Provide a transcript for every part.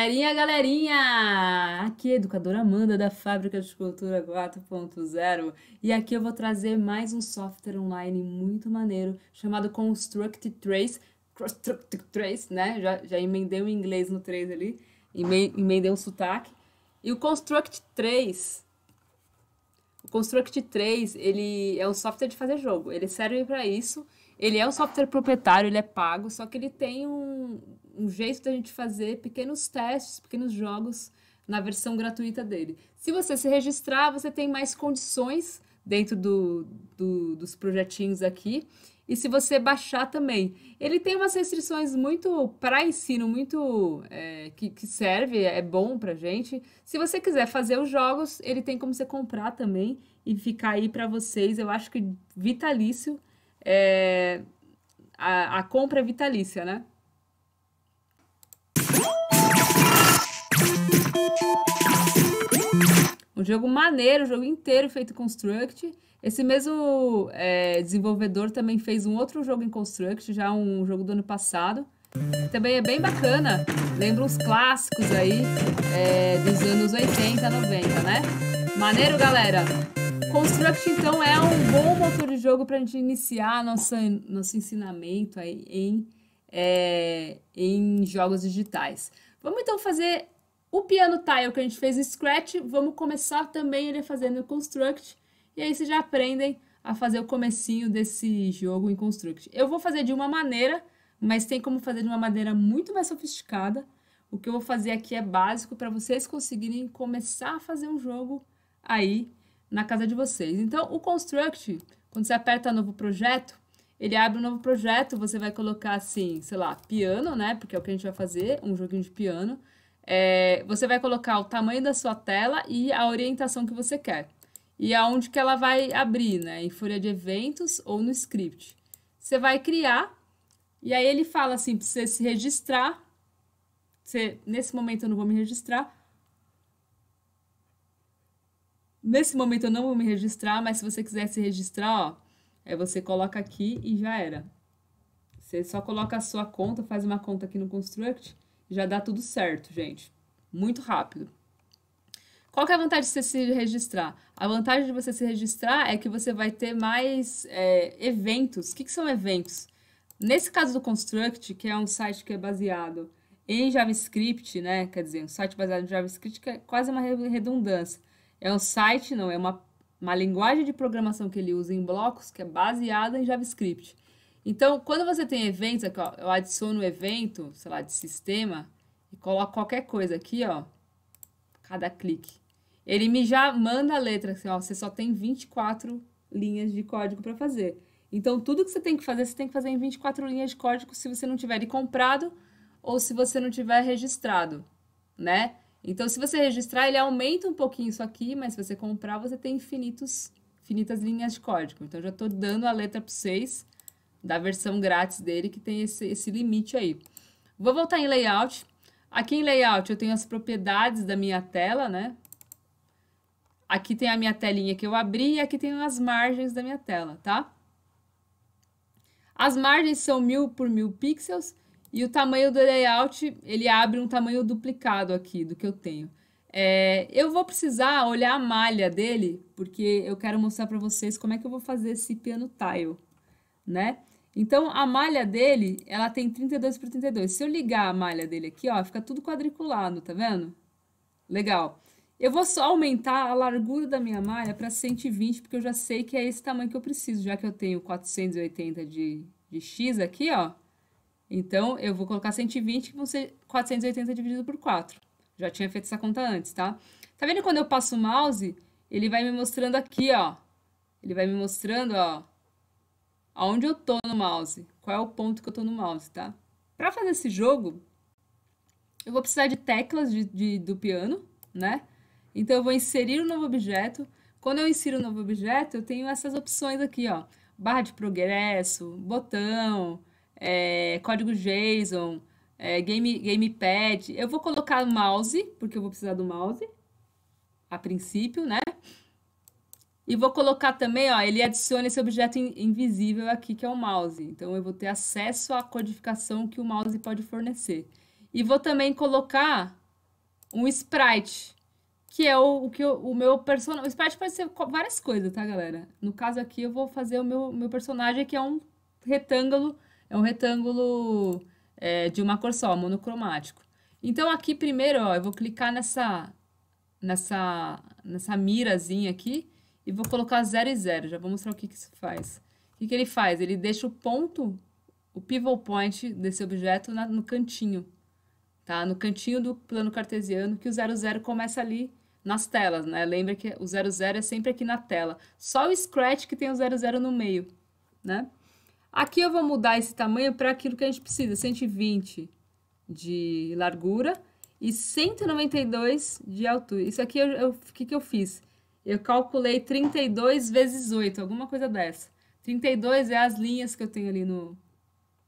Galerinha, galerinha! Aqui é a educadora Amanda da Fábrica de Cultura 4.0 e aqui eu vou trazer mais um software online muito maneiro chamado Construct Trace. Construct Trace, né? Já, já emendei o um inglês no 3 ali, emendei um sotaque. E o Construct 3, o Construct 3, ele é um software de fazer jogo, ele serve para isso. Ele é um software proprietário, ele é pago, só que ele tem um, um jeito da gente fazer pequenos testes, pequenos jogos na versão gratuita dele. Se você se registrar, você tem mais condições dentro do, do, dos projetinhos aqui. E se você baixar também, ele tem umas restrições muito para ensino, muito é, que, que serve, é bom para gente. Se você quiser fazer os jogos, ele tem como você comprar também e ficar aí para vocês. Eu acho que vitalício, é, a, a compra é vitalícia, né? Um jogo maneiro, um jogo inteiro feito Construct. Esse mesmo é, desenvolvedor também fez um outro jogo em Construct, já um jogo do ano passado. Também é bem bacana, lembra uns clássicos aí é, dos anos 80, 90, né? Maneiro, galera! Construct, então, é um bom motor de jogo para a gente iniciar nosso nosso ensinamento aí em, é, em jogos digitais. Vamos, então, fazer o piano tile que a gente fez no Scratch, vamos começar também ele fazendo no Construct. E aí vocês já aprendem a fazer o comecinho desse jogo em Construct. Eu vou fazer de uma maneira, mas tem como fazer de uma maneira muito mais sofisticada. O que eu vou fazer aqui é básico para vocês conseguirem começar a fazer um jogo aí na casa de vocês. Então, o Construct, quando você aperta novo projeto, ele abre um novo projeto, você vai colocar assim, sei lá, piano, né? Porque é o que a gente vai fazer, um joguinho de piano. É, você vai colocar o tamanho da sua tela e a orientação que você quer. E aonde que ela vai abrir, né? Em folha de eventos ou no script. Você vai criar e aí ele fala assim para você se registrar. Você, nesse momento eu não vou me registrar. Nesse momento eu não vou me registrar, mas se você quiser se registrar, ó, é você coloca aqui e já era. Você só coloca a sua conta, faz uma conta aqui no Construct já dá tudo certo, gente. Muito rápido. Qual que é a vantagem de você se registrar? A vantagem de você se registrar é que você vai ter mais é, eventos. O que, que são eventos? Nesse caso do Construct, que é um site que é baseado em JavaScript, né? Quer dizer, um site baseado em JavaScript que é quase uma redundância. É um site, não, é uma, uma linguagem de programação que ele usa em blocos que é baseada em JavaScript. Então, quando você tem eventos, aqui, é ó, eu adiciono o evento, sei lá, de sistema, e coloco qualquer coisa aqui, ó, cada clique. Ele me já manda a letra, assim, ó, você só tem 24 linhas de código para fazer. Então, tudo que você tem que fazer, você tem que fazer em 24 linhas de código se você não tiver ele comprado ou se você não tiver registrado, né? Então, se você registrar, ele aumenta um pouquinho isso aqui, mas se você comprar, você tem infinitos, infinitas linhas de código. Então, já estou dando a letra para vocês da versão grátis dele, que tem esse, esse limite aí. Vou voltar em layout. Aqui em layout eu tenho as propriedades da minha tela, né? Aqui tem a minha telinha que eu abri e aqui tem as margens da minha tela, tá? As margens são mil por mil pixels e o tamanho do layout, ele abre um tamanho duplicado aqui do que eu tenho. É, eu vou precisar olhar a malha dele, porque eu quero mostrar para vocês como é que eu vou fazer esse piano tile, né? Então, a malha dele, ela tem 32 por 32. Se eu ligar a malha dele aqui, ó, fica tudo quadriculado, tá vendo? Legal. Eu vou só aumentar a largura da minha malha para 120, porque eu já sei que é esse tamanho que eu preciso, já que eu tenho 480 de, de x aqui, ó. Então, eu vou colocar 120, que vão ser 480 dividido por 4. Já tinha feito essa conta antes, tá? Tá vendo quando eu passo o mouse, ele vai me mostrando aqui, ó. Ele vai me mostrando, ó, aonde eu tô no mouse, qual é o ponto que eu tô no mouse, tá? Para fazer esse jogo, eu vou precisar de teclas de, de, do piano, né? Então eu vou inserir um novo objeto. Quando eu insiro um novo objeto, eu tenho essas opções aqui, ó. Barra de progresso, botão, é, código JSON, é, game, gamepad. Eu vou colocar mouse, porque eu vou precisar do mouse, a princípio, né? E vou colocar também, ó, ele adiciona esse objeto in invisível aqui, que é o mouse. Então, eu vou ter acesso à codificação que o mouse pode fornecer. E vou também colocar um sprite, que é o, o que eu, o meu personagem... O sprite pode ser várias coisas, tá, galera? No caso aqui, eu vou fazer o meu, meu personagem, que é um retângulo... É um retângulo é, de uma cor só, monocromático. Então, aqui primeiro, ó, eu vou clicar nessa, nessa, nessa mirazinha aqui e vou colocar 0 e 0. Já vou mostrar o que, que isso faz. O que, que ele faz? Ele deixa o ponto, o pivot point desse objeto na, no cantinho. Tá? No cantinho do plano cartesiano, que o 0, 0 começa ali nas telas, né? Lembra que o 00 é sempre aqui na tela. Só o Scratch que tem o 00 no meio, né? Aqui eu vou mudar esse tamanho para aquilo que a gente precisa, 120 de largura e 192 de altura. Isso aqui, o eu, eu, que, que eu fiz? Eu calculei 32 vezes 8, alguma coisa dessa. 32 é as linhas que eu tenho ali no,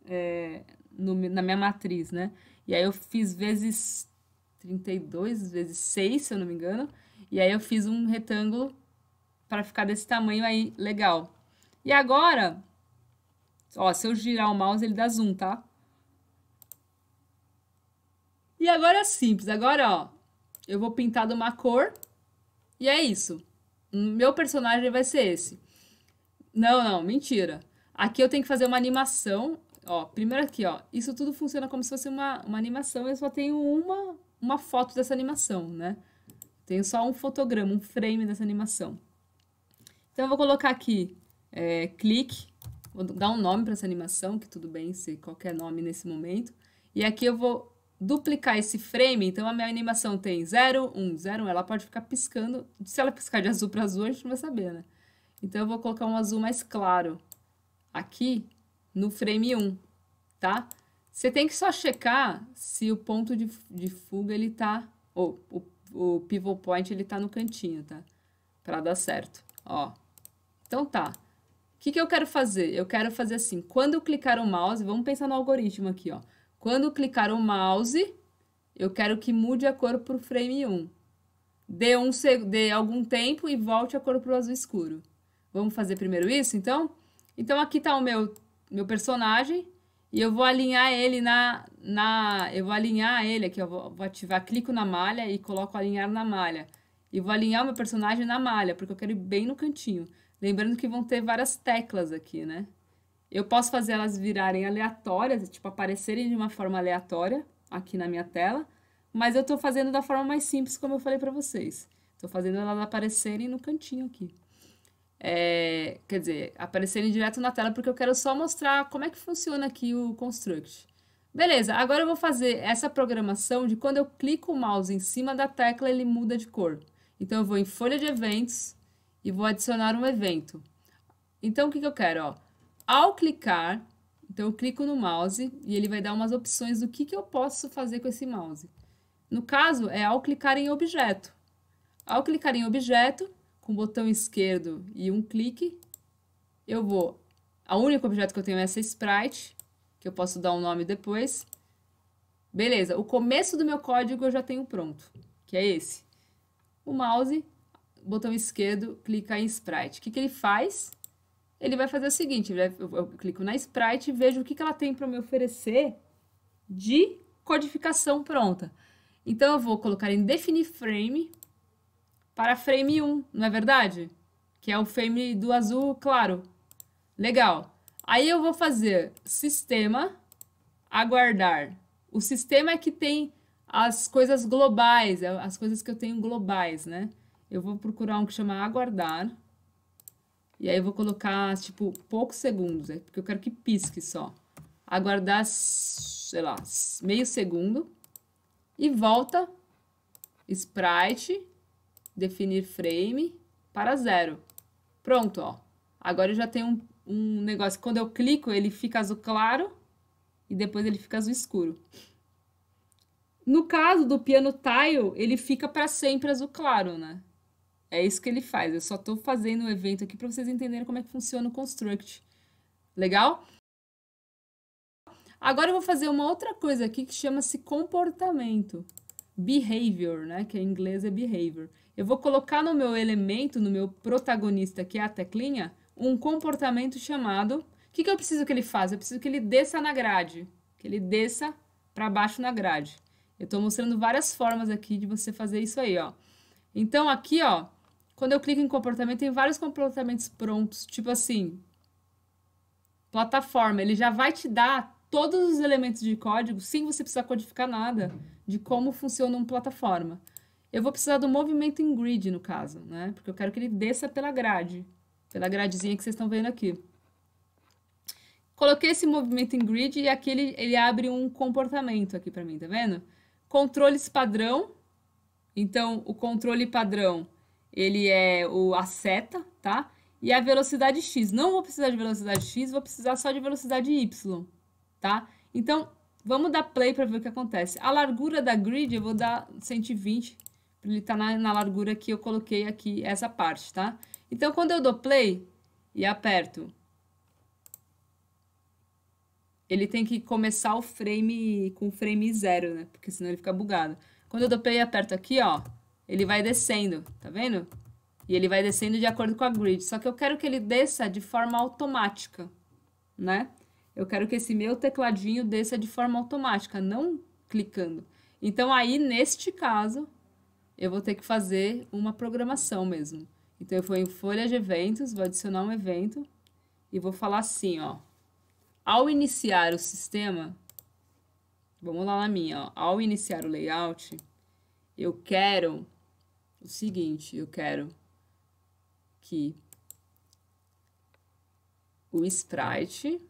é, no, na minha matriz, né? E aí eu fiz vezes 32 vezes 6, se eu não me engano. E aí eu fiz um retângulo para ficar desse tamanho aí, legal. E agora, ó, se eu girar o mouse, ele dá zoom, tá? E agora é simples. Agora, ó, eu vou pintar de uma cor e é isso meu personagem vai ser esse. Não, não, mentira. Aqui eu tenho que fazer uma animação. Ó, primeiro aqui, ó. Isso tudo funciona como se fosse uma, uma animação. Eu só tenho uma, uma foto dessa animação, né? Tenho só um fotograma, um frame dessa animação. Então eu vou colocar aqui, é, clique. Vou dar um nome para essa animação, que tudo bem ser qualquer nome nesse momento. E aqui eu vou duplicar esse frame, então a minha animação tem 0, 1, 0, 1, ela pode ficar piscando. Se ela piscar de azul para azul, a gente não vai saber, né? Então eu vou colocar um azul mais claro aqui no frame 1, tá? Você tem que só checar se o ponto de, de fuga ele tá, ou o, o pivot point ele tá no cantinho, tá? Para dar certo, ó. Então tá. O que, que eu quero fazer? Eu quero fazer assim, quando eu clicar o mouse, vamos pensar no algoritmo aqui, ó. Quando clicar o mouse, eu quero que mude a cor para o frame 1. Dê, um, dê algum tempo e volte a cor para o azul escuro. Vamos fazer primeiro isso, então? Então, aqui está o meu, meu personagem. E eu vou alinhar ele na... na eu vou alinhar ele aqui, eu vou, vou ativar, clico na malha e coloco alinhar na malha. E vou alinhar o meu personagem na malha, porque eu quero ir bem no cantinho. Lembrando que vão ter várias teclas aqui, né? Eu posso fazer elas virarem aleatórias, tipo, aparecerem de uma forma aleatória aqui na minha tela, mas eu estou fazendo da forma mais simples, como eu falei para vocês. Estou fazendo elas aparecerem no cantinho aqui. É, quer dizer, aparecerem direto na tela, porque eu quero só mostrar como é que funciona aqui o Construct. Beleza, agora eu vou fazer essa programação de quando eu clico o mouse em cima da tecla, ele muda de cor. Então, eu vou em folha de eventos e vou adicionar um evento. Então, o que, que eu quero? Ó? Ao clicar, então eu clico no mouse e ele vai dar umas opções do que, que eu posso fazer com esse mouse. No caso, é ao clicar em objeto. Ao clicar em objeto, com o botão esquerdo e um clique, eu vou... A único objeto que eu tenho é essa sprite, que eu posso dar um nome depois. Beleza, o começo do meu código eu já tenho pronto, que é esse. O mouse, botão esquerdo, clica em sprite. O que, que ele faz? ele vai fazer o seguinte: eu, eu clico na Sprite e vejo o que, que ela tem para me oferecer de codificação pronta. Então eu vou colocar em definir frame para frame 1, não é verdade? Que é o frame do azul claro. Legal. Aí eu vou fazer sistema aguardar. O sistema é que tem as coisas globais, é, as coisas que eu tenho globais, né? Eu vou procurar um que chama aguardar. E aí eu vou colocar, tipo, poucos segundos, né? porque eu quero que pisque só. Aguardar, sei lá, meio segundo. E volta, sprite, definir frame para zero. Pronto, ó. Agora eu já tenho um, um negócio. Quando eu clico, ele fica azul claro e depois ele fica azul escuro. No caso do piano tile, ele fica para sempre azul claro, né? É isso que ele faz. Eu só estou fazendo o um evento aqui para vocês entenderem como é que funciona o construct. Legal? Agora eu vou fazer uma outra coisa aqui que chama-se comportamento. Behavior, né? Que em inglês é behavior. Eu vou colocar no meu elemento, no meu protagonista, que é a teclinha, um comportamento chamado... O que, que eu preciso que ele faça? Eu preciso que ele desça na grade. Que ele desça para baixo na grade. Eu estou mostrando várias formas aqui de você fazer isso aí, ó. Então, aqui, ó, quando eu clico em comportamento, tem vários comportamentos prontos, tipo assim, plataforma, ele já vai te dar todos os elementos de código, sem você precisar codificar nada de como funciona uma plataforma. Eu vou precisar do movimento em grid, no caso, né? Porque eu quero que ele desça pela grade, pela gradezinha que vocês estão vendo aqui. Coloquei esse movimento em grid e aqui ele, ele abre um comportamento aqui para mim, tá vendo? Controles padrão. Então, o controle padrão ele é o, a seta, tá? E a velocidade x. Não vou precisar de velocidade x, vou precisar só de velocidade y, tá? Então, vamos dar play para ver o que acontece. A largura da grid eu vou dar 120, para ele estar tá na, na largura que eu coloquei aqui, essa parte, tá? Então, quando eu dou play e aperto, ele tem que começar o frame com frame zero, né? Porque senão ele fica bugado. Quando eu dou play e aperto aqui, ó, ele vai descendo, tá vendo? E ele vai descendo de acordo com a grid. Só que eu quero que ele desça de forma automática, né? Eu quero que esse meu tecladinho desça de forma automática, não clicando. Então, aí, neste caso, eu vou ter que fazer uma programação mesmo. Então, eu vou em folha de eventos, vou adicionar um evento e vou falar assim, ó. Ao iniciar o sistema, vamos lá na minha, ó. Ao iniciar o layout, eu quero o seguinte, eu quero que o sprite,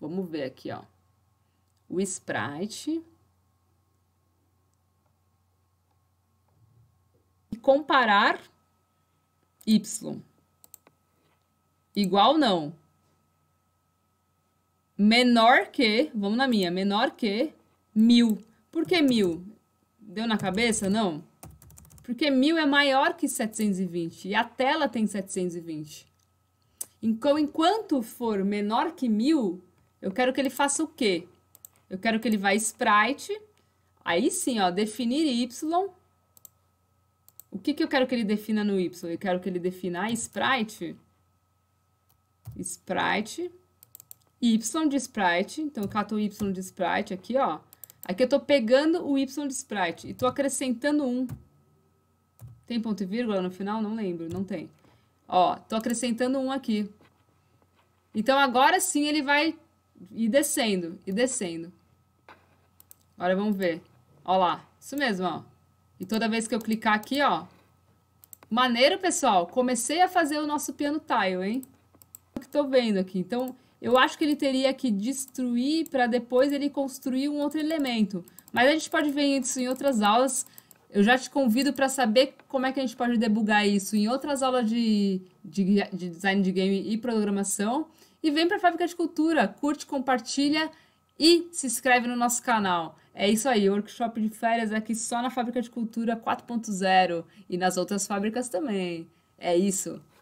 vamos ver aqui, ó, o sprite e comparar y igual não menor que, vamos na minha, menor que mil. Por que mil? Deu na cabeça, não? Porque 1000 é maior que 720 e a tela tem 720. Então, enquanto for menor que 1000, eu quero que ele faça o quê? Eu quero que ele vá sprite, aí sim, ó, definir y. O que, que eu quero que ele defina no y? Eu quero que ele defina sprite, sprite, y de sprite. Então, eu cato o y de sprite aqui, ó. Aqui eu estou pegando o Y de sprite e estou acrescentando um. Tem ponto e vírgula no final? Não lembro, não tem. Ó, estou acrescentando um aqui. Então, agora sim ele vai ir descendo, e descendo. Agora vamos ver. Ó lá, isso mesmo, ó. E toda vez que eu clicar aqui, ó. Maneiro, pessoal. Comecei a fazer o nosso piano tile, hein? O que estou vendo aqui. Então, eu acho que ele teria que destruir para depois ele construir um outro elemento. Mas a gente pode ver isso em outras aulas. Eu já te convido para saber como é que a gente pode debugar isso em outras aulas de, de, de design de game e programação. E vem para a Fábrica de Cultura, curte, compartilha e se inscreve no nosso canal. É isso aí, workshop de férias aqui só na Fábrica de Cultura 4.0 e nas outras fábricas também. É isso.